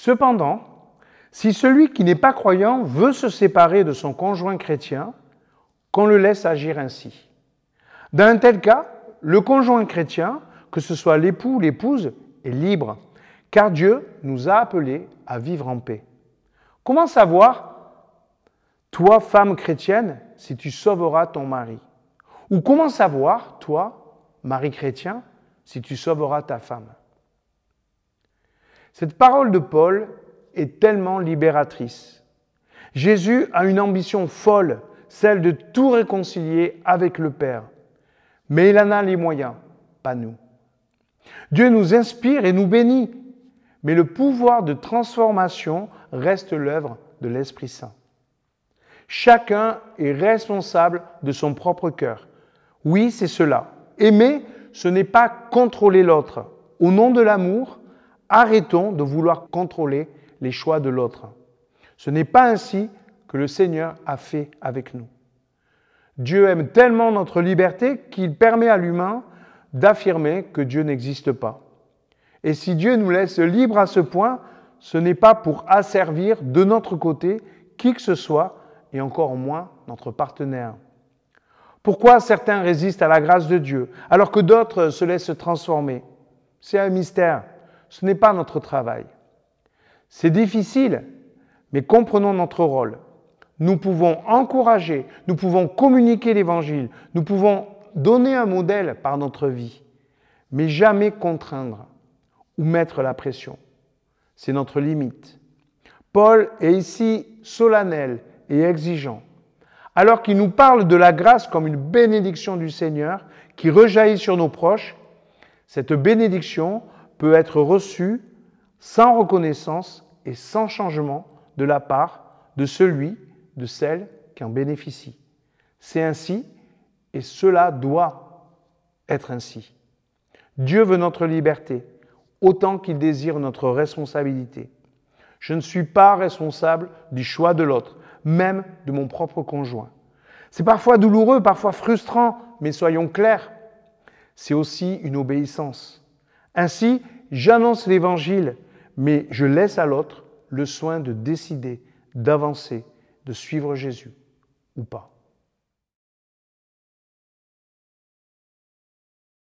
Cependant, si celui qui n'est pas croyant veut se séparer de son conjoint chrétien, qu'on le laisse agir ainsi. Dans un tel cas, le conjoint chrétien, que ce soit l'époux ou l'épouse, est libre, car Dieu nous a appelés à vivre en paix. Comment savoir, toi, femme chrétienne, si tu sauveras ton mari Ou comment savoir, toi, mari chrétien, si tu sauveras ta femme cette parole de Paul est tellement libératrice. Jésus a une ambition folle, celle de tout réconcilier avec le Père. Mais il en a les moyens, pas nous. Dieu nous inspire et nous bénit, mais le pouvoir de transformation reste l'œuvre de l'Esprit Saint. Chacun est responsable de son propre cœur. Oui, c'est cela. Aimer, ce n'est pas contrôler l'autre. Au nom de l'amour, Arrêtons de vouloir contrôler les choix de l'autre. Ce n'est pas ainsi que le Seigneur a fait avec nous. Dieu aime tellement notre liberté qu'il permet à l'humain d'affirmer que Dieu n'existe pas. Et si Dieu nous laisse libres à ce point, ce n'est pas pour asservir de notre côté qui que ce soit, et encore moins notre partenaire. Pourquoi certains résistent à la grâce de Dieu, alors que d'autres se laissent transformer C'est un mystère ce n'est pas notre travail. C'est difficile, mais comprenons notre rôle. Nous pouvons encourager, nous pouvons communiquer l'Évangile, nous pouvons donner un modèle par notre vie, mais jamais contraindre ou mettre la pression. C'est notre limite. Paul est ici solennel et exigeant, alors qu'il nous parle de la grâce comme une bénédiction du Seigneur qui rejaillit sur nos proches. Cette bénédiction, peut être reçu sans reconnaissance et sans changement de la part de celui, de celle qui en bénéficie. C'est ainsi et cela doit être ainsi. Dieu veut notre liberté autant qu'il désire notre responsabilité. Je ne suis pas responsable du choix de l'autre, même de mon propre conjoint. C'est parfois douloureux, parfois frustrant, mais soyons clairs, c'est aussi une obéissance. Ainsi, j'annonce l'évangile, mais je laisse à l'autre le soin de décider, d'avancer, de suivre Jésus ou pas.